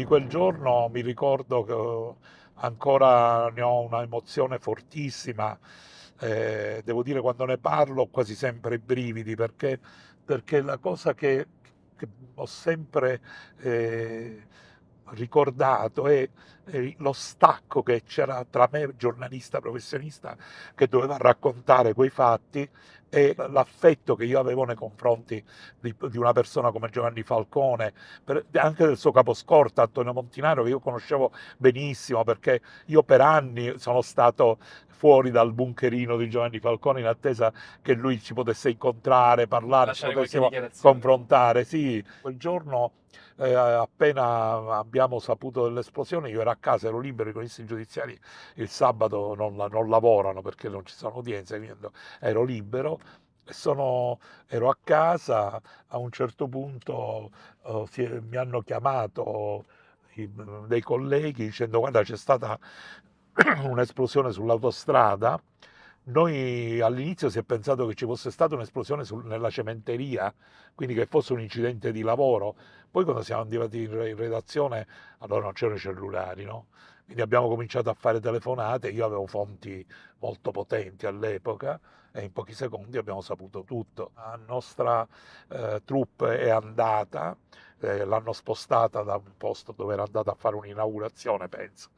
Di quel giorno mi ricordo che eh, ancora ne ho una emozione fortissima, eh, devo dire quando ne parlo ho quasi sempre i brividi perché, perché la cosa che, che ho sempre eh, ricordato è, è, lo stacco che c'era tra me, giornalista professionista, che doveva raccontare quei fatti e l'affetto che io avevo nei confronti di, di una persona come Giovanni Falcone, per, anche del suo caposcorta Antonio Montinaro, che io conoscevo benissimo perché io per anni sono stato fuori dal bunkerino di Giovanni Falcone in attesa che lui ci potesse incontrare, parlare, ci potessimo confrontare. Sì, quel giorno eh, appena abbiamo saputo dell'esplosione io ero a casa, ero libero, i conisti giudiziari il sabato non, non lavorano perché non ci sono udienze, quindi ero libero. Sono, ero a casa, a un certo punto oh, si, mi hanno chiamato i, dei colleghi dicendo guarda c'è stata un'esplosione sull'autostrada, noi all'inizio si è pensato che ci fosse stata un'esplosione sul, nella cementeria, quindi che fosse un incidente di lavoro. Poi quando siamo andati in, in redazione, allora non c'erano i cellulari, no? Quindi abbiamo cominciato a fare telefonate, io avevo fonti molto potenti all'epoca e in pochi secondi abbiamo saputo tutto. La nostra eh, troupe è andata, eh, l'hanno spostata da un posto dove era andata a fare un'inaugurazione, penso,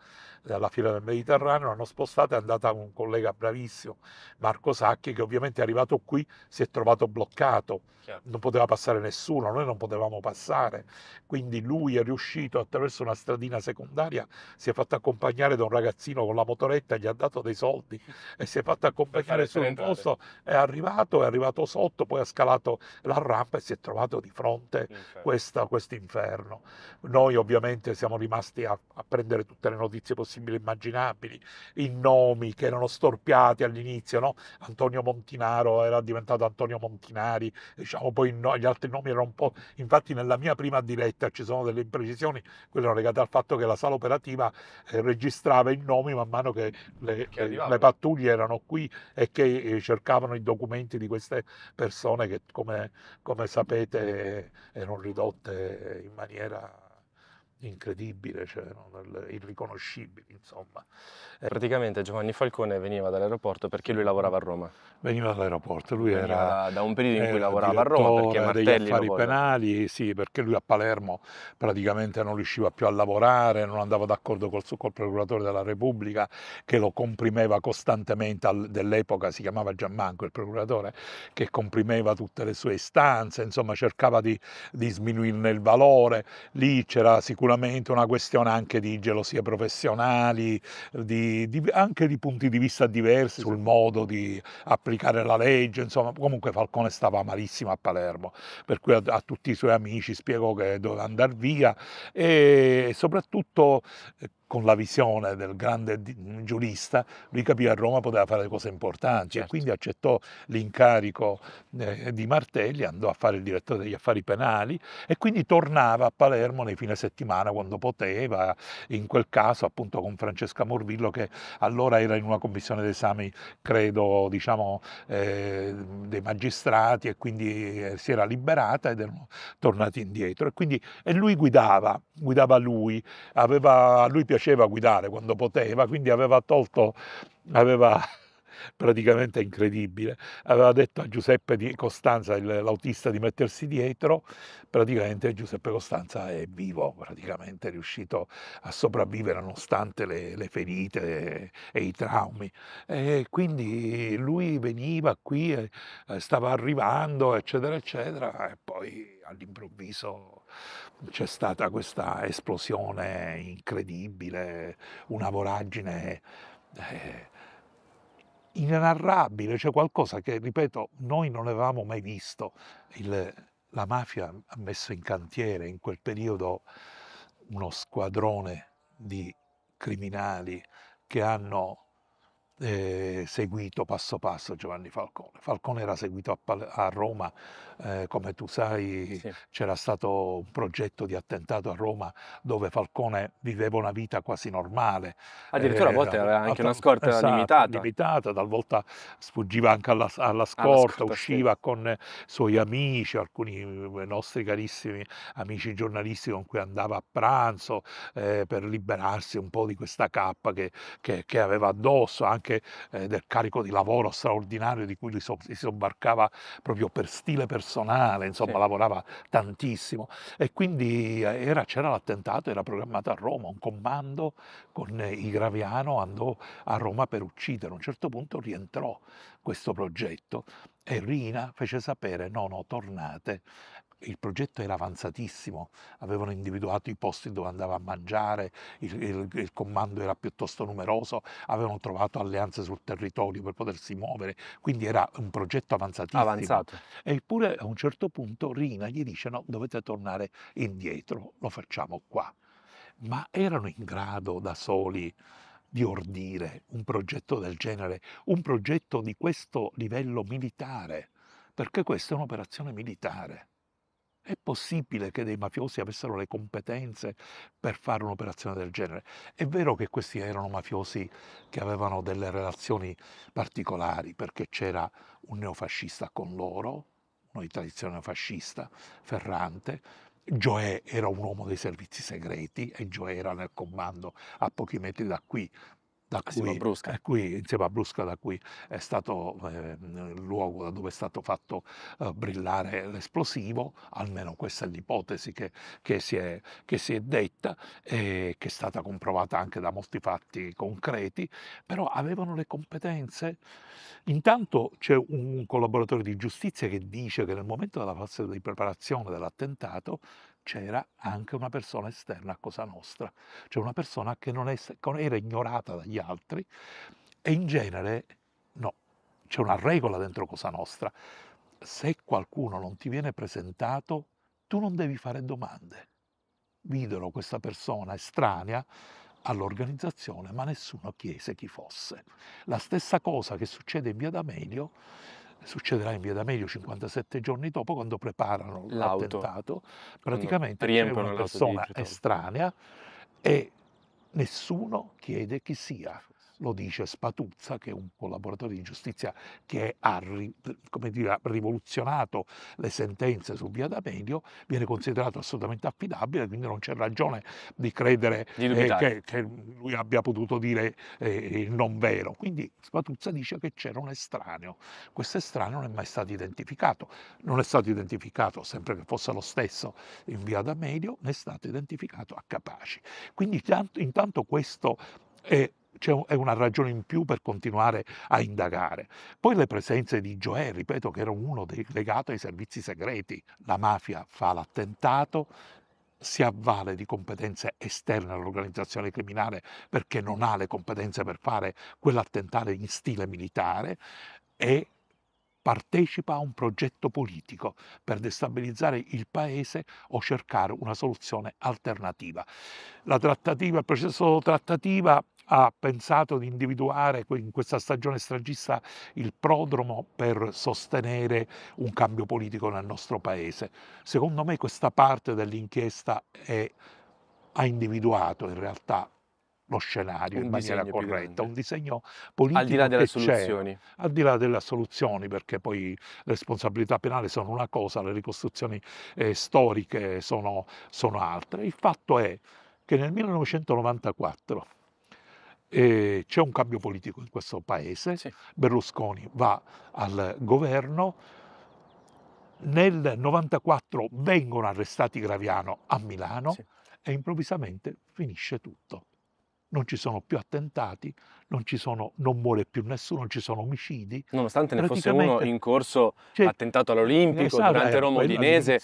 alla fila del Mediterraneo, l'hanno spostata, è andata a un collega bravissimo, Marco Sacchi, che ovviamente è arrivato qui, si è trovato bloccato, Chiaro. non poteva passare nessuno, noi non potevamo passare, quindi lui è riuscito attraverso una stradina secondaria, si è fatto accompagnare da un ragazzino con la motoretta, gli ha dato dei soldi e si è fatto accompagnare su un posto, è arrivato, è arrivato sotto, poi ha scalato la rampa e si è trovato di fronte a questo inferno. Noi ovviamente siamo rimasti a, a, prendere tutte le notizie possibili e immaginabili, i nomi che erano storpiati all'inizio, no? Antonio Montinaro era diventato Antonio Montinari, diciamo poi no, gli altri nomi erano un po'... Infatti nella mia prima diretta ci sono delle imprecisioni, quelle erano legate al fatto che la sala operativa eh, registrava i nomi man mano che le, che le, le, pattuglie erano qui e che eh, cercavano i documenti di queste persone che come, come sapete erano ridotte in maniera incredibile, cioè, no? irriconoscibile, insomma. Eh, praticamente Giovanni Falcone veniva dall'aeroporto perché lui lavorava a Roma. Veniva dall'aeroporto, lui veniva era... da un periodo in cui lavorava a Roma perché Martelli... degli affari penali, sì, perché lui a Palermo praticamente non riusciva più a lavorare, non andava d'accordo col, col procuratore della Repubblica che lo comprimeva costantemente, dell'epoca si chiamava Giammanco il procuratore, che comprimeva tutte le sue istanze, insomma cercava di, di sminuirne il valore, lì c'era sicuramente sicuramente una questione anche di gelosie professionali, di, di, anche di punti di vista diversi sul modo di applicare la legge, insomma comunque Falcone stava malissimo a Palermo, per cui a, a tutti i suoi amici spiegò che doveva andare via e soprattutto eh, con la visione del grande giurista, lui capì che a Roma poteva fare cose importanti certo. e quindi accettò l'incarico eh, di Martelli, andò a fare il direttore degli affari penali e quindi tornava a Palermo nei fine settimana quando poteva, in quel caso appunto con Francesca Morvillo che allora era in una commissione d'esami, credo, diciamo, eh, dei magistrati e quindi eh, si era liberata ed erano tornati indietro. E, quindi, e lui guidava, guidava lui, aveva, a lui piaceva piaceva guidare quando poteva, quindi aveva tolto, aveva praticamente incredibile. Aveva detto a Giuseppe di Costanza, l'autista, di mettersi dietro, praticamente Giuseppe Costanza è vivo, praticamente è riuscito a sopravvivere nonostante le, le ferite e, e, i traumi. E quindi lui veniva qui, e, stava arrivando, eccetera, eccetera, e poi all'improvviso c'è stata questa esplosione incredibile, una voragine eh, inenarrabile, cioè qualcosa che, ripeto, noi non avevamo mai visto. Il, la mafia ha messo in cantiere in quel periodo uno squadrone di criminali che hanno eh, seguito passo passo Giovanni Falcone. Falcone era seguito a, a Roma, eh, come tu sai sì. c'era stato un progetto di attentato a Roma dove Falcone viveva una vita quasi normale. Addirittura eh, a volte aveva anche una scorta esatto, limitata. Limitata, talvolta sfuggiva anche alla, alla scorta, alla usciva sì. con suoi amici, alcuni eh, nostri carissimi amici giornalisti con cui andava a pranzo eh, per liberarsi un po' di questa cappa che, che, che aveva addosso, anche anche eh, del carico di lavoro straordinario di cui si sobbarcava proprio per stile personale, insomma sì. lavorava tantissimo e quindi eh, era, c'era l'attentato, era programmato a Roma, un comando con i Graviano andò a Roma per uccidere, a un certo punto rientrò questo progetto e Rina fece sapere no, no, tornate il progetto era avanzatissimo, avevano individuato i posti dove andava a mangiare, il, il, il, comando era piuttosto numeroso, avevano trovato alleanze sul territorio per potersi muovere, quindi era un progetto avanzatissimo. Avanzato. Eppure a un certo punto Rina gli dice no, dovete tornare indietro, lo facciamo qua. Ma erano in grado da soli di ordire un progetto del genere, un progetto di questo livello militare? Perché questa è un'operazione militare è possibile che dei mafiosi avessero le competenze per fare un'operazione del genere? È vero che questi erano mafiosi che avevano delle relazioni particolari perché c'era un neofascista con loro, uno di tradizione fascista, Ferrante, Gioè era un uomo dei servizi segreti e Gioè era nel comando a pochi metri da qui da cui, a cui, insieme a Brusca, da cui è stato eh, il luogo da dove è stato fatto eh, brillare l'esplosivo, almeno questa è l'ipotesi che, che, si, è, che si è detta e che è stata comprovata anche da molti fatti concreti, però avevano le competenze. Intanto c'è un collaboratore di giustizia che dice che nel momento della fase di preparazione dell'attentato c'era anche una persona esterna a Cosa Nostra, cioè una persona che non è, era ignorata dagli altri e in genere no, c'è una regola dentro Cosa Nostra, se qualcuno non ti viene presentato tu non devi fare domande. Videro questa persona estranea all'organizzazione ma nessuno chiese chi fosse. La stessa cosa che succede in via D'Amelio succederà in via D'Amelio 57 giorni dopo, quando preparano l'attentato, praticamente no, c'è una persona digitale. estranea e nessuno chiede chi sia lo dice Spatuzza, che è un collaboratore di giustizia che ha, dire, ha rivoluzionato le sentenze su Via D'Apedio, viene considerato assolutamente affidabile, quindi non c'è ragione di credere di eh, che, che, lui abbia potuto dire eh, il non vero. Quindi Spatuzza dice che c'era un estraneo, questo estraneo non è mai stato identificato, non è stato identificato sempre che fosse lo stesso in Via D'Amedio, né è stato identificato a Capaci. Quindi intanto questo è è una ragione in più per continuare a indagare. Poi le presenze di Joe, ripeto che era uno dei, legato ai servizi segreti, la mafia fa l'attentato, si avvale di competenze esterne all'organizzazione criminale perché non ha le competenze per fare quell'attentato in stile militare e partecipa a un progetto politico per destabilizzare il paese o cercare una soluzione alternativa. il processo trattativa ha pensato di individuare in questa stagione stragista il prodromo per sostenere un cambio politico nel nostro paese. Secondo me questa parte dell'inchiesta è, ha individuato in realtà lo scenario un in maniera corretta, un disegno politico. Al di là delle soluzioni. Al di là delle soluzioni, perché poi le responsabilità penali sono una cosa, le ricostruzioni eh, storiche sono, sono altre. Il fatto è che nel 1994 eh, c'è un cambio politico in questo paese, sì. Berlusconi va al governo, nel 1994 vengono arrestati Graviano a Milano sì. e improvvisamente finisce tutto non ci sono più attentati, non, sono, non muore più nessuno, non ci sono omicidi. Nonostante ne fosse uno in corso cioè, attentato all'Olimpico, esatto, durante eh, Roma Udinese,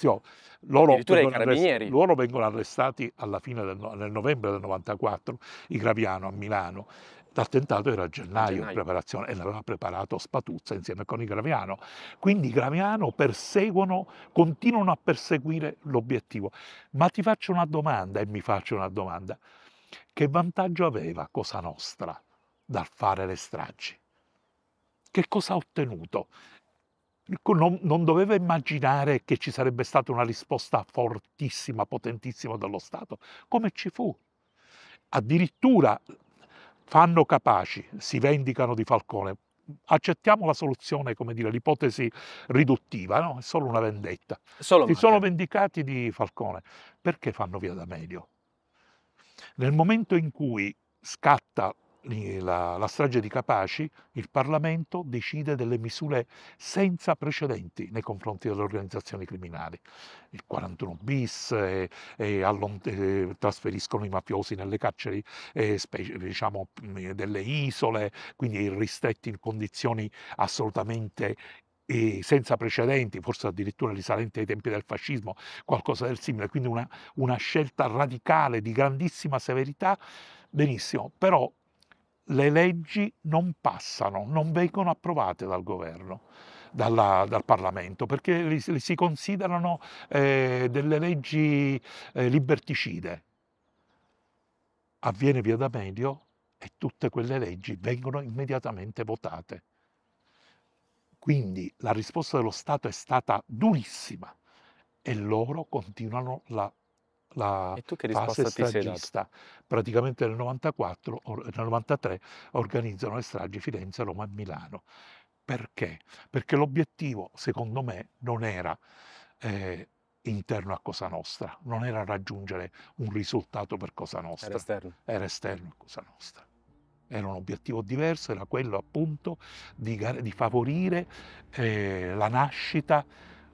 loro vengono, arrestati, loro vengono arrestati alla fine del nel novembre del 94, i Graviano a Milano, L'attentato era a gennaio, gennaio. preparazione e l'aveva preparato Spatuzza insieme con i Graviano. Quindi i Graviano perseguono, continuano a perseguire l'obiettivo. Ma ti faccio una domanda e mi faccio una domanda. Che vantaggio aveva Cosa Nostra dal fare le stragi? Che cosa ha ottenuto? Ecco, non, non, doveva immaginare che ci sarebbe stata una risposta fortissima, potentissima dallo Stato, come ci fu. Addirittura fanno capaci, si vendicano di Falcone. Accettiamo la soluzione, come dire, l'ipotesi riduttiva, no? è solo una vendetta. Solo si sono vendicati di Falcone. Perché fanno via da medio? Nel momento in cui scatta la, la, strage di Capaci, il Parlamento decide delle misure senza precedenti nei confronti delle organizzazioni criminali. Il 41 bis, eh, eh, allont- eh, trasferiscono i mafiosi nelle carceri eh, specie, diciamo, delle isole, quindi ristretti in condizioni assolutamente e senza precedenti, forse addirittura risalente ai tempi del fascismo, qualcosa del simile, quindi una, una scelta radicale di grandissima severità, benissimo, però le leggi non passano, non vengono approvate dal governo. Dalla, dal Parlamento perché li, li si considerano eh, delle leggi eh, liberticide. Avviene Via da Medio e tutte quelle leggi vengono immediatamente votate. Quindi la risposta dello Stato è stata durissima e loro continuano la, la e tu che fase stragista. Praticamente nel 94, or, nel 93 organizzano le stragi Firenze, Roma e Milano. Perché? Perché l'obiettivo, secondo me, non era eh, interno a Cosa Nostra, non era raggiungere un risultato per Cosa Nostra. Era esterno. Era esterno a Cosa Nostra era un obiettivo diverso, era quello appunto di, di favorire eh, la nascita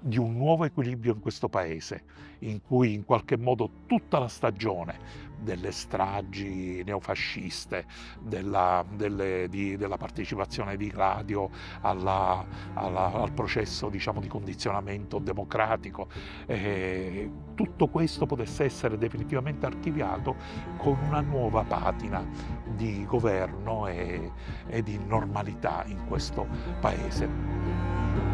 di un nuovo equilibrio in questo paese, in cui in qualche modo tutta la stagione delle stragi neofasciste, della, delle, di, della partecipazione di Gladio alla, alla, al processo diciamo, di condizionamento democratico, eh, tutto questo potesse essere definitivamente archiviato con una nuova patina di governo e, e di normalità in questo paese.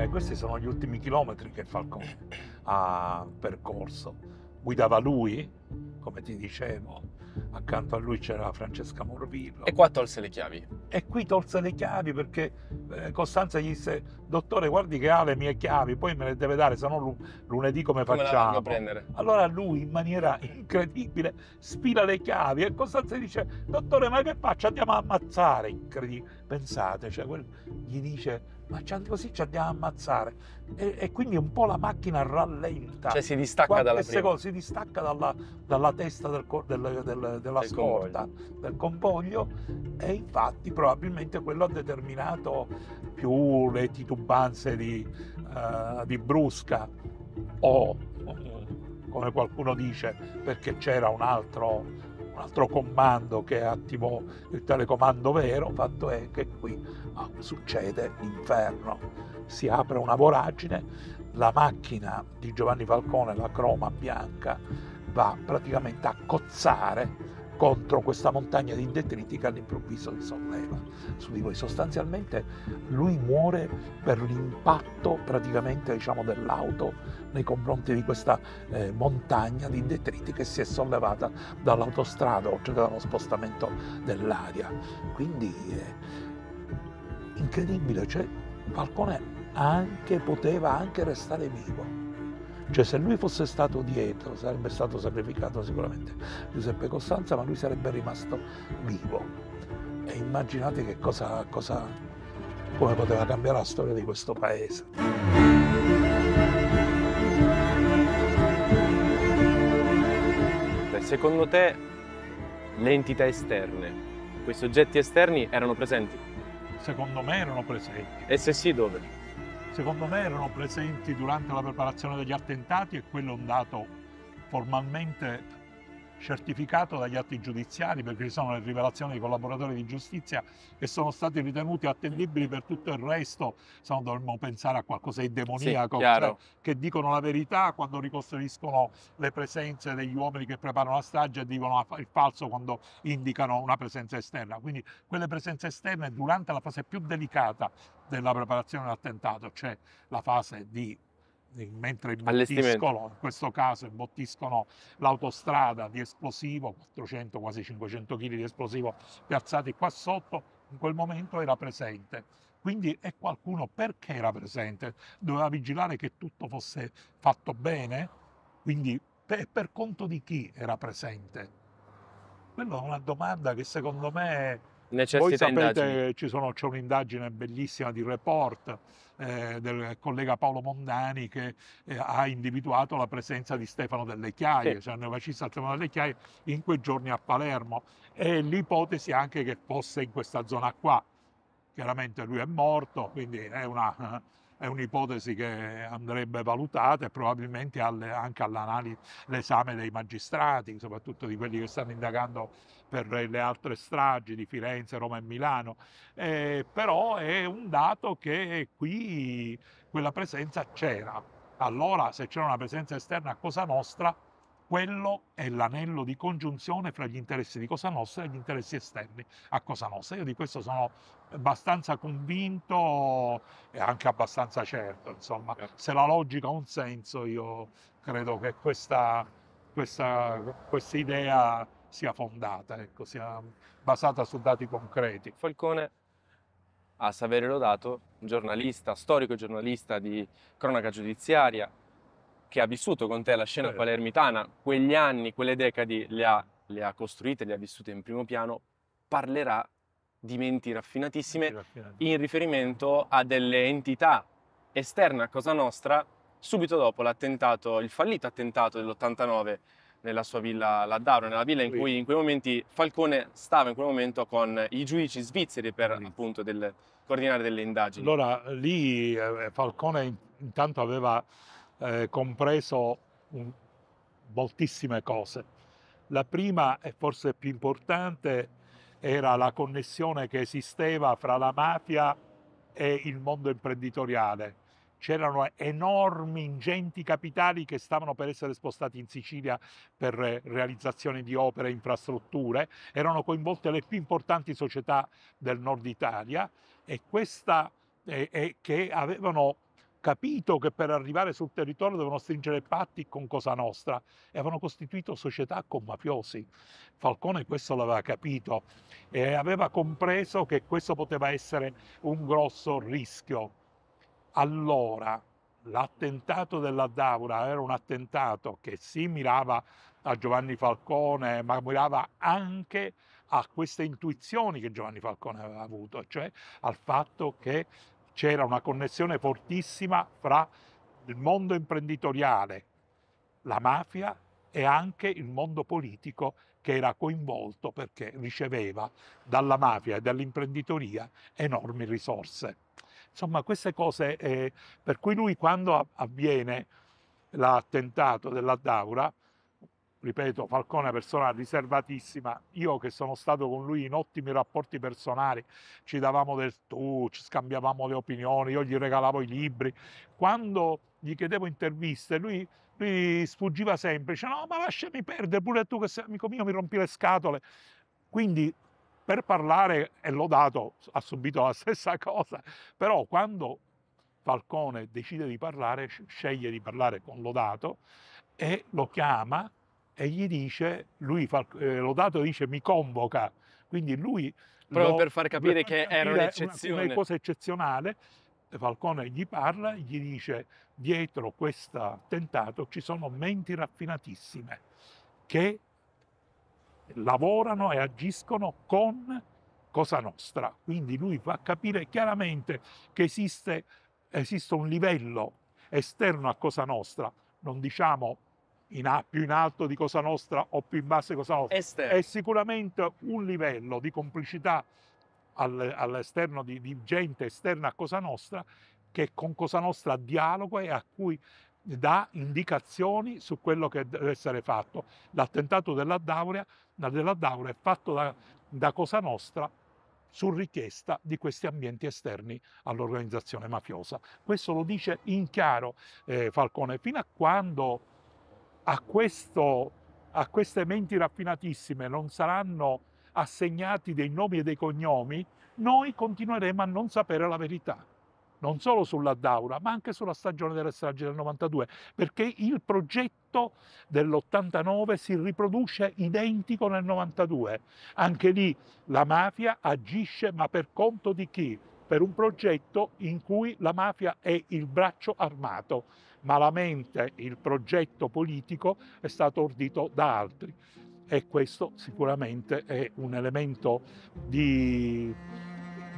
Eh, questi sono gli ultimi chilometri che Falcone ha percorso. Guidava lui, come ti dicevo, accanto a lui c'era Francesca Morvillo. E qua tolse le chiavi. E qui tolse le chiavi perché eh, Costanza gli disse, dottore guardi che ha le mie chiavi, poi me le deve dare, se no lunedì come, come facciamo? Allora lui in maniera incredibile spila le chiavi e Costanza gli dice, dottore ma che faccio? Andiamo a ammazzare, incredibile. Pensate, cioè, gli dice ma ci andiamo così, ci andiamo a ammazzare. E, e, quindi un po' la macchina rallenta. Cioè si distacca dalla prima. si distacca dalla, dalla testa del, del, del, della scorta, convoglio. del convoglio e infatti probabilmente quello ha determinato più le titubanze di, uh, di Brusca o eh, come qualcuno dice perché c'era un altro un altro comando che attivò il telecomando vero, fatto è che qui ah, succede l'inferno. Si apre una voragine, la macchina di Giovanni Falcone, la croma bianca, va praticamente a cozzare contro questa montagna di detriti che all'improvviso si solleva eh, su di voi. Sostanzialmente lui muore per l'impatto praticamente diciamo, dell'auto nei confronti di questa eh, montagna di detriti che si è sollevata dall'autostrada oltre che dallo spostamento dell'aria. Quindi eh, incredibile, cioè Falcone anche, poteva anche restare vivo. Cioè se lui fosse stato dietro sarebbe stato sacrificato sicuramente Giuseppe Costanza, ma lui sarebbe rimasto vivo. E immaginate che cosa, cosa come poteva cambiare la storia di questo paese. secondo te le entità esterne, quei soggetti esterni erano presenti? Secondo me erano presenti. E se sì, dove? secondo me erano presenti durante la preparazione degli attentati e quello è un dato formalmente certificato dagli atti giudiziari perché ci sono le rivelazioni dei collaboratori di giustizia che sono stati ritenuti attendibili per tutto il resto, se non dovremmo pensare a qualcosa di demoniaco, sì, cioè, che dicono la verità quando ricostruiscono le presenze degli uomini che preparano la strage e dicono il falso quando indicano una presenza esterna. Quindi quelle presenze esterne durante la fase più delicata della preparazione all'attentato, c'è cioè la fase di mentre imbottiscono, in questo caso imbottiscono l'autostrada di esplosivo, 400 quasi 500 kg di esplosivo piazzati qua sotto, in quel momento era presente. Quindi è qualcuno perché era presente, doveva vigilare che tutto fosse fatto bene, quindi per, per conto di chi era presente? Quella è una domanda che secondo me Necessità Voi sapete sono, c'è un'indagine bellissima di report eh, del collega Paolo Mondani che eh, ha individuato la presenza di Stefano Delle Chiaie, sì. cioè il neofascista Stefano Delle Chiaie, in quei giorni a Palermo. E l'ipotesi anche che fosse in questa zona qua. Chiaramente lui è morto, quindi è una è un'ipotesi che andrebbe valutata e probabilmente alle, anche all'esame dei magistrati, soprattutto di quelli che stanno indagando per le altre stragi di Firenze, Roma e Milano. Eh, però è un dato che qui quella presenza c'era. Allora, se c'era una presenza esterna a Cosa Nostra, quello è l'anello di congiunzione fra gli interessi di Cosa Nostra e gli interessi esterni a Cosa Nostra. Io di questo sono abbastanza convinto e anche abbastanza certo, insomma, certo. se la logica ha un senso io credo che questa, questa, questa idea sia fondata, ecco, sia basata su dati concreti. Falcone a Saverio Lodato, giornalista, storico giornalista di cronaca giudiziaria, che ha vissuto con te la scena certo. palermitana, quegli anni, quelle decadi le ha, le ha costruite, le ha vissute in primo piano, parlerà di menti raffinatissime in riferimento a delle entità esterne a Cosa Nostra subito dopo l'attentato, il fallito attentato dell'89 nella sua villa Laddaro, nella villa in cui in quei momenti Falcone stava in quel momento con i giudici svizzeri per appunto del, coordinare delle indagini. Allora lì eh, eh, Falcone intanto aveva eh, compreso un, moltissime cose. La prima e forse più importante era la connessione che esisteva fra la mafia e il mondo imprenditoriale. C'erano enormi, ingenti capitali che stavano per essere spostati in Sicilia per eh, realizzazione di opere e infrastrutture. Erano coinvolte le più importanti società del nord Italia e questa, eh, eh, che avevano capito che per arrivare sul territorio dovevano stringere patti con Cosa Nostra e avevano costituito società con mafiosi. Falcone questo l'aveva capito e aveva compreso che questo poteva essere un grosso rischio. Allora l'attentato della Daura era un attentato che si mirava a Giovanni Falcone, ma mirava anche a queste intuizioni che Giovanni Falcone aveva avuto, cioè al fatto che c'era una connessione fortissima fra il mondo imprenditoriale, la mafia e anche il mondo politico che era coinvolto perché riceveva dalla mafia e dall'imprenditoria enormi risorse. Insomma, queste cose, eh, per cui lui quando avviene l'attentato della Daura, ripeto, Falcone è una persona riservatissima, io che sono stato con lui in ottimi rapporti personali, ci davamo del tu, ci scambiavamo le opinioni, io gli regalavo i libri, quando gli chiedevo interviste, lui, lui sfuggiva sempre, diceva no ma lasciami perdere, pure tu che sei amico mio mi rompi le scatole, quindi per parlare e lodato, ha subito la stessa cosa, però quando Falcone decide di parlare, sceglie di parlare con Lodato e lo chiama e gli dice, lui fa, eh, Lodato dice mi convoca, quindi lui... Proprio lo, per far capire per che era un'eccezione. Una, una cosa eccezionale, Falcone gli parla, gli dice dietro questo attentato ci sono menti raffinatissime che lavorano e agiscono con Cosa Nostra. Quindi lui fa capire chiaramente che esiste, esiste un livello esterno a Cosa Nostra, non diciamo in, più in alto di Cosa Nostra o più in basso di Cosa Nostra. Esterno. È sicuramente un livello di complicità all'esterno di, di, gente esterna a Cosa Nostra che con Cosa Nostra dialoga e a cui dà indicazioni su quello che deve essere fatto. L'attentato della Dauria, della Daurea è fatto da, da Cosa Nostra su richiesta di questi ambienti esterni all'organizzazione mafiosa. Questo lo dice in chiaro eh, Falcone, fino a quando a, questo, a queste menti raffinatissime non saranno assegnati dei nomi e dei cognomi, noi continueremo a non sapere la verità, non solo sulla Daura, ma anche sulla stagione delle stragi del 92, perché il progetto dell'89 si riproduce identico nel 92. Anche lì la mafia agisce, ma per conto di chi? Per un progetto in cui la mafia è il braccio armato malamente il progetto politico è stato ordito da altri e questo sicuramente è un elemento di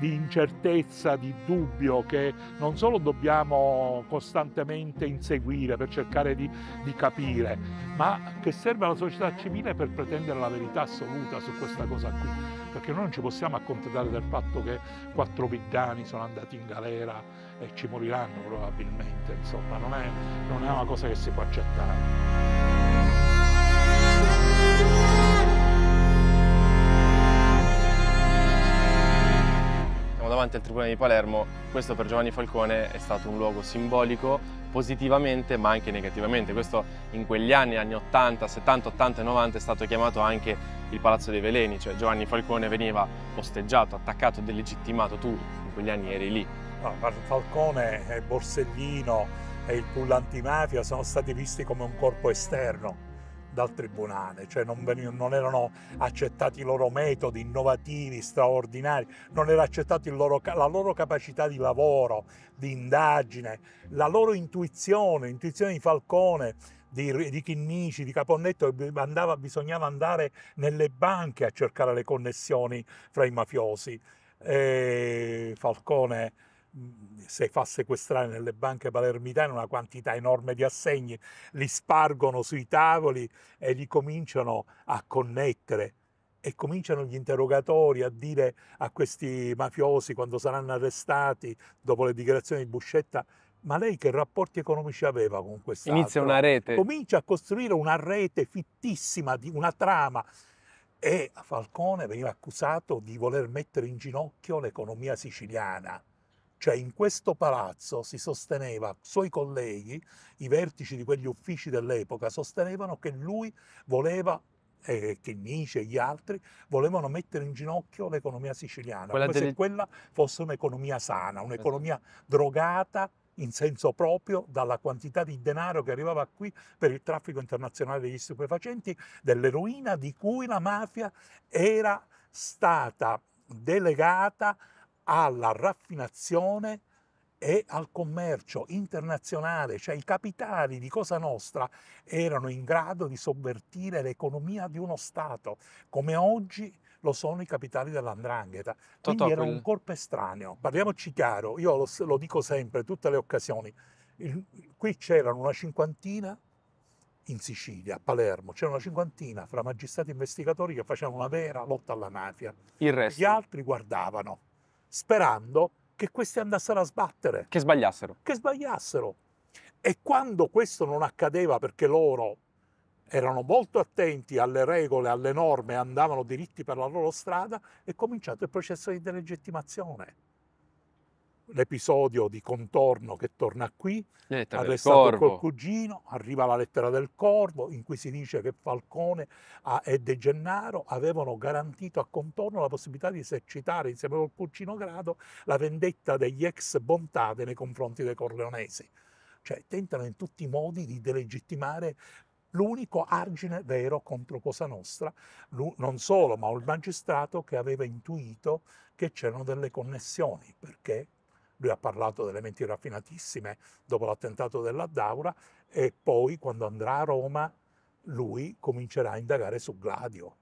di incertezza, di dubbio che non solo dobbiamo costantemente inseguire per cercare di, di capire, ma che serve alla società civile per pretendere la verità assoluta su questa cosa qui. Perché noi non ci possiamo accontentare del fatto che quattro villani sono andati in galera e ci moriranno probabilmente, insomma, non è, non è una cosa che si può accettare. davanti al Tribunale di Palermo, questo per Giovanni Falcone è stato un luogo simbolico positivamente ma anche negativamente. Questo in quegli anni, anni 80, 70, 80 e 90 è stato chiamato anche il Palazzo dei Veleni, cioè Giovanni Falcone veniva osteggiato, attaccato, delegittimato, tu in quegli anni eri lì. No, Falcone, Borsellino e il pull antimafia sono stati visti come un corpo esterno dal tribunale, cioè non, venivano, non, erano accettati i loro metodi innovativi, straordinari, non era accettata la loro capacità di lavoro, di indagine, la loro intuizione, l'intuizione di Falcone, di, di Chinnici, di Caponnetto, che andava, bisognava andare nelle banche a cercare le connessioni fra i mafiosi. E Falcone Mhmm, se fa sequestrare nelle banche palermitane una quantità enorme di assegni, li spargono sui tavoli e li cominciano a connettere e cominciano gli interrogatori a dire a questi mafiosi quando saranno arrestati dopo le dichiarazioni di Buscetta ma lei che rapporti economici aveva con questa Inizia una rete. Comincia a costruire una rete fittissima, di una trama e Falcone veniva accusato di voler mettere in ginocchio l'economia siciliana cioè in questo palazzo si sosteneva, suoi colleghi, i vertici di quegli uffici dell'epoca, sostenevano che lui voleva eh, che Nice e gli altri volevano mettere in ginocchio l'economia siciliana, quella come delle... se quella fosse un'economia sana, un'economia esatto. drogata in senso proprio dalla quantità di denaro che arrivava qui per il traffico internazionale degli stupefacenti, dell'eroina di cui la mafia era stata delegata alla raffinazione e al commercio internazionale, cioè i capitali di Cosa Nostra erano in grado di sovvertire l'economia di uno Stato, come oggi lo sono i capitali dell'andrangheta. Quindi Totò, era quel... un colpo estraneo. Parliamoci chiaro, io lo, lo dico sempre, tutte le occasioni, Il, qui c'erano una cinquantina in Sicilia, a Palermo, c'era una cinquantina fra magistrati e investigatori che facevano una vera lotta alla mafia. Gli altri guardavano sperando che questi andassero a sbattere. Che sbagliassero. Che sbagliassero. E quando questo non accadeva perché loro erano molto attenti alle regole, alle norme, andavano diritti per la loro strada, è cominciato il processo di delegittimazione l'episodio di contorno che torna qui, Lettera eh, arrestato col cugino, arriva la lettera del corvo in cui si dice che Falcone e De Gennaro avevano garantito a contorno la possibilità di esercitare insieme col cugino Grado la vendetta degli ex Bontate nei confronti dei corleonesi. Cioè tentano in tutti i modi di delegittimare l'unico argine vero contro Cosa Nostra, non solo, ma il magistrato che aveva intuito che c'erano delle connessioni, perché lui ha parlato delle menti raffinatissime dopo l'attentato della Daura e poi quando andrà a Roma lui comincerà a indagare su Gladio.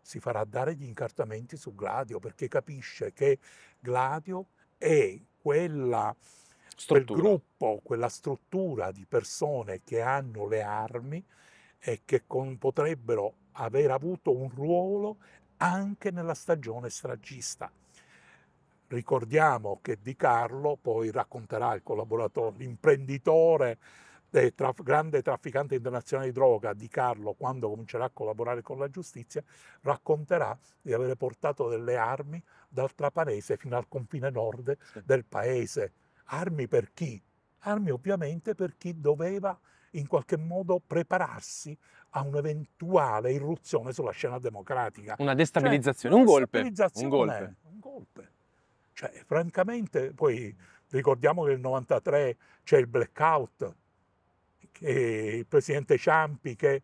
Si farà dare gli incartamenti su Gladio perché capisce che Gladio è quella, quel gruppo, quella struttura di persone che hanno le armi e che con, potrebbero aver avuto un ruolo anche nella stagione stragista. Ricordiamo che Di Carlo poi racconterà il collaboratore, l'imprenditore, traf, grande trafficante internazionale di droga Di Carlo, quando comincerà a collaborare con la giustizia, racconterà di avere portato delle armi dal Trapanese fino al confine nord del paese. Armi per chi? Armi ovviamente per chi doveva in qualche modo prepararsi a un'eventuale irruzione sulla scena democratica. Una cioè, destabilizzazione, cioè, una un, golpe, un golpe. Un golpe. Cioè, francamente, poi ricordiamo che nel 93 c'è il blackout, il presidente Ciampi che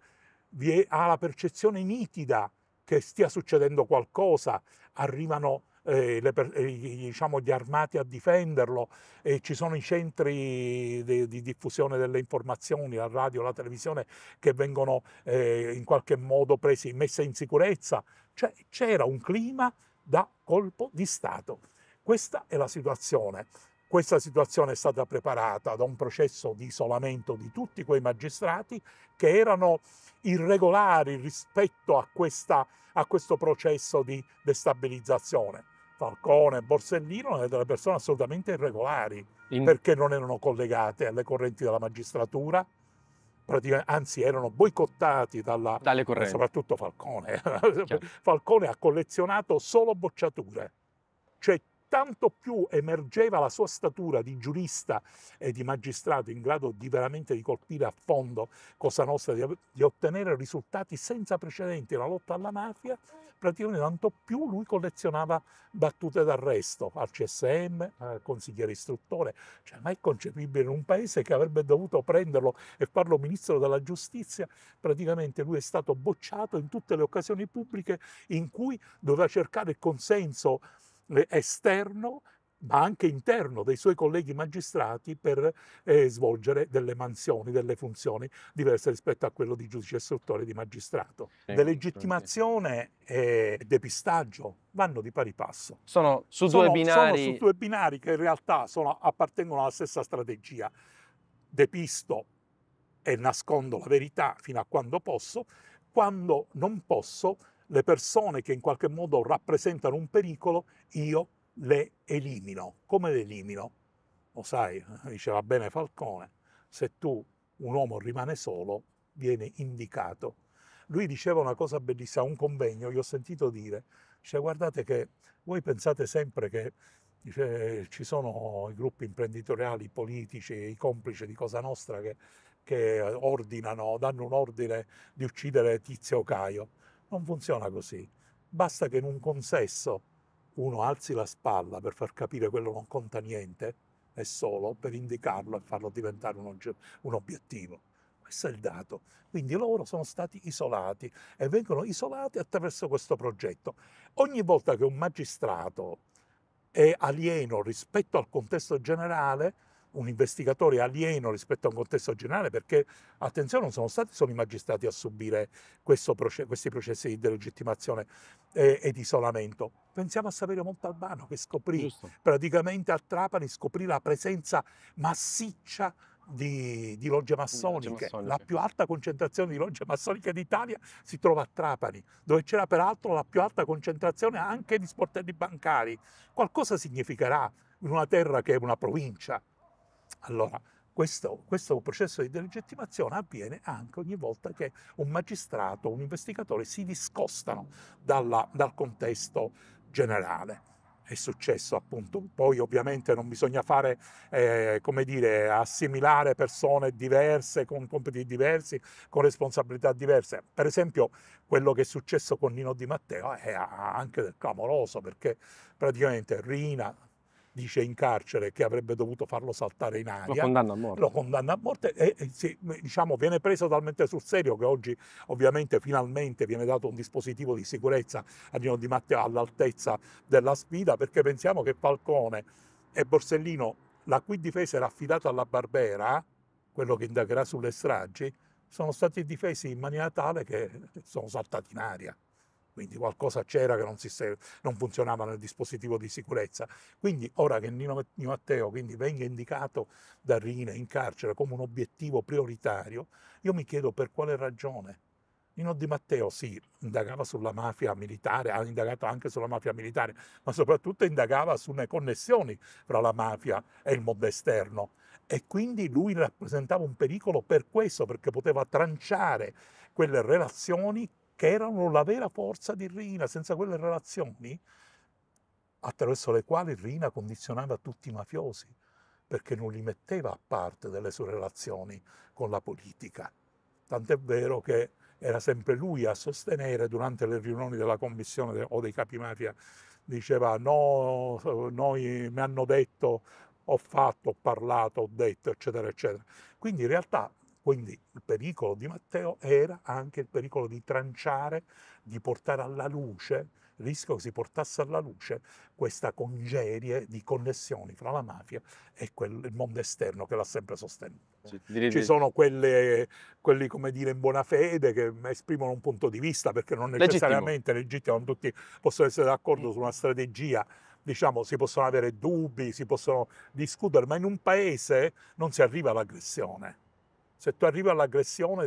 è, ha la percezione nitida che stia succedendo qualcosa, arrivano eh, le, eh, diciamo, gli armati a difenderlo, eh, ci sono i centri di, di, diffusione delle informazioni, la radio, la televisione, che vengono eh, in qualche modo presi, messe in sicurezza. Cioè c'era un clima da colpo di Stato. Questa è la situazione. Questa situazione è stata preparata da un processo di isolamento di tutti quei magistrati che erano irregolari rispetto a, questa, a questo processo di destabilizzazione. Falcone e Borsellino erano delle persone assolutamente irregolari In... perché non erano collegate alle correnti della magistratura, anzi erano boicottati dalla, dalle correnti. Soprattutto Falcone. Falcone ha collezionato solo bocciature cioè tanto più emergeva la sua statura di giurista e di magistrato in grado di veramente di colpire a fondo Cosa Nostra, di, di ottenere risultati senza precedenti nella lotta alla mafia, praticamente tanto più lui collezionava battute d'arresto al CSM, al consigliere istruttore, cioè mai concepibile in un paese che avrebbe dovuto prenderlo e farlo ministro della giustizia, praticamente lui è stato bocciato in tutte le occasioni pubbliche in cui doveva cercare il consenso eh, esterno ma anche interno dei suoi colleghi magistrati per eh, svolgere delle mansioni, delle funzioni diverse rispetto a quello di giudice istruttore di magistrato. Delegittimazione e depistaggio vanno di pari passo. Sono su due sono, binari. Sono su due binari che in realtà sono, appartengono alla stessa strategia. Depisto e nascondo la verità fino a quando posso, quando non posso le persone che in qualche modo rappresentano un pericolo, io le elimino. Come le elimino? Lo sai, diceva bene Falcone, se tu, un uomo, rimane solo, viene indicato. Lui diceva una cosa bellissima, a un convegno, gli ho sentito dire, dice guardate che voi pensate sempre che dice, ci sono i gruppi imprenditoriali, i politici, i complici di Cosa Nostra che, che ordinano, danno un ordine di uccidere Tizio o Caio non funziona così. Basta che in un consesso uno alzi la spalla per far capire quello non conta niente, è solo per indicarlo e farlo diventare un, un obiettivo. Questo è il dato. Quindi loro sono stati isolati e vengono isolati attraverso questo progetto. Ogni volta che un magistrato è alieno rispetto al contesto generale, un investigatore alieno rispetto a un contesto generale, perché attenzione, non sono stati solo i magistrati a subire proce questi processi di delegittimazione e, eh, e di isolamento. Pensiamo a Saverio Montalbano che scoprì Giusto. praticamente a Trapani scoprì la presenza massiccia di, di, logge massoniche. La più alta concentrazione di logge massoniche d'Italia si trova a Trapani, dove c'era peraltro la più alta concentrazione anche di sportelli bancari. Qualcosa significherà in una terra che è una provincia, allora, questo, questo, processo di delegittimazione avviene anche ogni volta che un magistrato, un investigatore si discostano dalla, dal contesto generale. È successo appunto. Poi ovviamente non bisogna fare, eh, come dire, assimilare persone diverse, con compiti diversi, con responsabilità diverse. Per esempio quello che è successo con Nino Di Matteo è anche del clamoroso, perché praticamente Rina, dice in carcere che avrebbe dovuto farlo saltare in aria. Lo condanna a morte. Lo condanna a morte e, e si, diciamo, viene preso talmente sul serio che oggi ovviamente finalmente viene dato un dispositivo di sicurezza a Dino Di Matteo all'altezza della sfida perché pensiamo che Falcone e Borsellino, la cui difesa era affidata alla Barbera, quello che indagherà sulle stragi, sono stati difesi in maniera tale che sono saltati in aria quindi qualcosa c'era che non, si, non, funzionava nel dispositivo di sicurezza. Quindi ora che Nino Matteo quindi, venga indicato da Rina in carcere come un obiettivo prioritario, io mi chiedo per quale ragione. Nino Di Matteo sì, indagava sulla mafia militare, ha indagato anche sulla mafia militare, ma soprattutto indagava sulle connessioni fra la mafia e il mondo esterno. E quindi lui rappresentava un pericolo per questo, perché poteva tranciare quelle relazioni che erano la vera forza di Rina, senza quelle relazioni attraverso le quali Rina condizionava tutti i mafiosi, perché non li metteva a parte delle sue relazioni con la politica. Tant'è vero che era sempre lui a sostenere durante le riunioni della commissione o dei capi mafia, diceva no, noi mi hanno detto, ho fatto, ho parlato, ho detto, eccetera, eccetera. Quindi in realtà quindi il pericolo di Matteo era anche il pericolo di tranciare, di portare alla luce, il rischio che si portasse alla luce questa congerie di connessioni fra la mafia e quel, il mondo esterno che l'ha sempre sostenuto. Ci sono quelle, quelli, come dire, in buona fede che esprimono un punto di vista perché non necessariamente legittimo, non tutti possono essere d'accordo su una strategia diciamo, si possono avere dubbi, si possono discutere, ma in un paese non si arriva all'aggressione se tu arrivi all'aggressione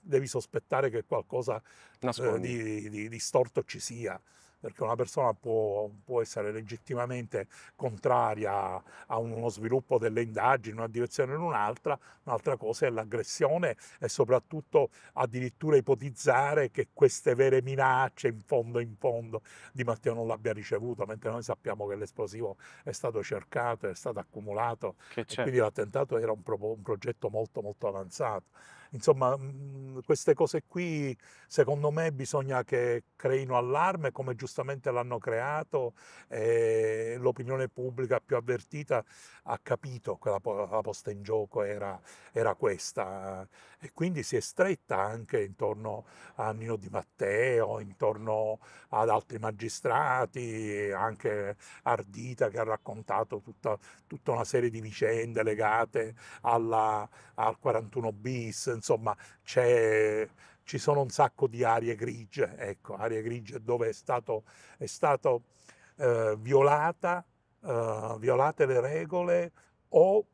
devi sospettare che qualcosa eh, di, di, di storto ci sia perché una persona può, può essere legittimamente contraria a uno sviluppo delle indagini in una direzione o in un'altra, un'altra cosa è l'aggressione e soprattutto addirittura ipotizzare che queste vere minacce in fondo in fondo di Matteo non l'abbia ricevuto, mentre noi sappiamo che l'esplosivo è stato cercato, è stato accumulato, quindi l'attentato era un, pro un progetto molto molto avanzato. Insomma, mhmm, queste cose qui secondo me bisogna che creino allarme come giustamente l'hanno creato e ehm, l'opinione pubblica più avvertita ha capito che la, la posta in gioco era, era, questa e quindi si è stretta anche intorno a Nino Di Matteo, intorno ad altri magistrati, anche Ardita che ha raccontato tutta, tutta una serie di vicende legate alla, al 41 bis, insomma ci sono un sacco di aree grigie, ecco, aree grigie dove è stato, è stato eh, violata, eh, violate le regole o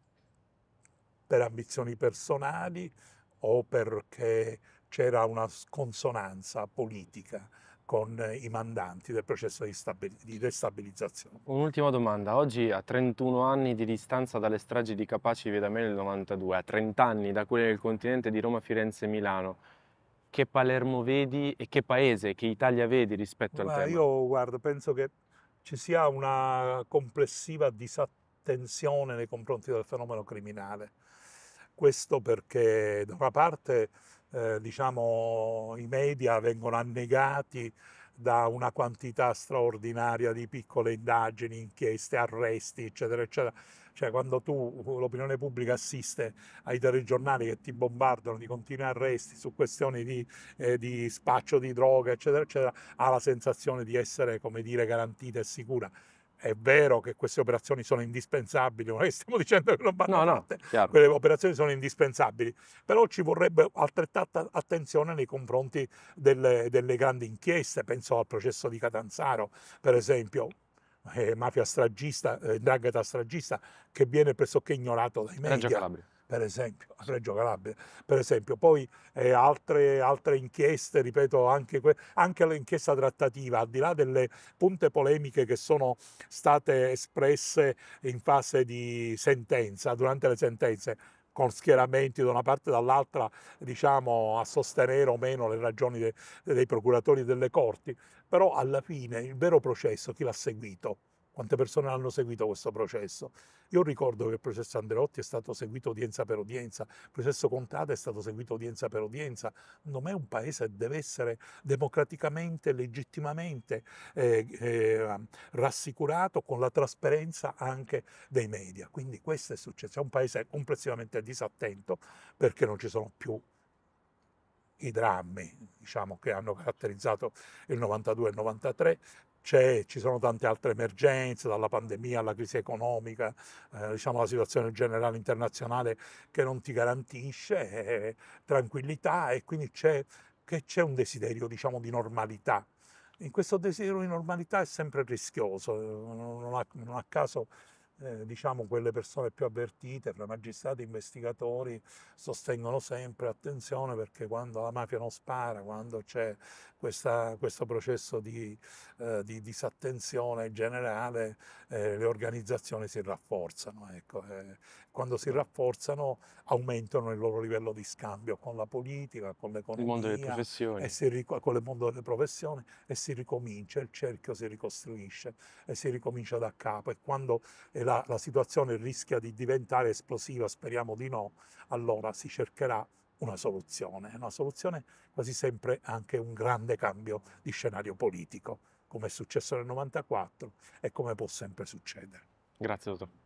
per ambizioni personali o perché c'era una sconsonanza politica con i mandanti del processo di, destabilizzazione. Un'ultima domanda, oggi a 31 anni di distanza dalle stragi di Capaci Vedamele nel 92, a 30 anni da quelle del continente di Roma, Firenze e Milano, che Palermo vedi e che paese, che Italia vedi rispetto Ma al tema? Io guardo, penso che ci sia una complessiva disattenzione nei confronti del fenomeno criminale. Questo perché da una parte eh, diciamo, i media vengono annegati da una quantità straordinaria di piccole indagini, inchieste, arresti, eccetera, eccetera. Cioè, quando tu, l'opinione pubblica, assiste ai telegiornali che ti bombardano di continui arresti su questioni di, eh, di spaccio di droga, eccetera, eccetera, ha la sensazione di essere, come dire, garantita e sicura è vero che queste operazioni sono indispensabili, non stiamo dicendo che non vanno no, fatte, no, quelle operazioni sono indispensabili, però ci vorrebbe altrettanta attenzione nei confronti delle, delle grandi inchieste, penso al processo di Catanzaro per esempio, eh, mafia stragista, eh, dragata stragista, che viene pressoché ignorato dai media. Reggio Calabria per esempio, a Reggio Calabria, per esempio. Poi eh, altre, altre, inchieste, ripeto, anche, anche l'inchiesta trattativa, al di là delle punte polemiche che sono state espresse in fase di sentenza, durante le sentenze, con schieramenti da una parte e dall'altra diciamo, a sostenere o meno le ragioni de dei procuratori e delle corti, però alla fine il vero processo chi l'ha seguito? quante persone hanno seguito questo processo. Io ricordo che il processo Andreotti è stato seguito udienza per udienza, il processo Contata è stato seguito udienza per udienza. Non è un paese che deve essere democraticamente, legittimamente eh, eh, rassicurato con la trasparenza anche dei media. Quindi questo è successo. È un paese complessivamente disattento perché non ci sono più i drammi diciamo, che hanno caratterizzato il 92 e il 93 ci sono tante altre emergenze, dalla pandemia alla crisi economica, eh, diciamo la situazione generale internazionale che non ti garantisce eh, tranquillità e quindi c'è, c'è un desiderio diciamo, di normalità. In questo desiderio di normalità è sempre rischioso, eh, non a, non a caso eh, diciamo quelle persone più avvertite, fra magistrati e investigatori, sostengono sempre attenzione perché quando la mafia non spara, quando c'è questa, questo processo di, eh, di disattenzione generale, eh, le organizzazioni si rafforzano. Ecco. Eh. quando si rafforzano aumentano il loro livello di scambio con la politica, con l'economia, il mondo delle professioni. Si, con il mondo delle professioni e si ricomincia, il cerchio si ricostruisce e si ricomincia da capo. E quando è la la, la situazione rischia di diventare esplosiva, speriamo di no, allora si cercherà una soluzione, una soluzione quasi sempre anche un grande cambio di scenario politico, come è successo nel 94 e come può sempre succedere. Grazie, dottor.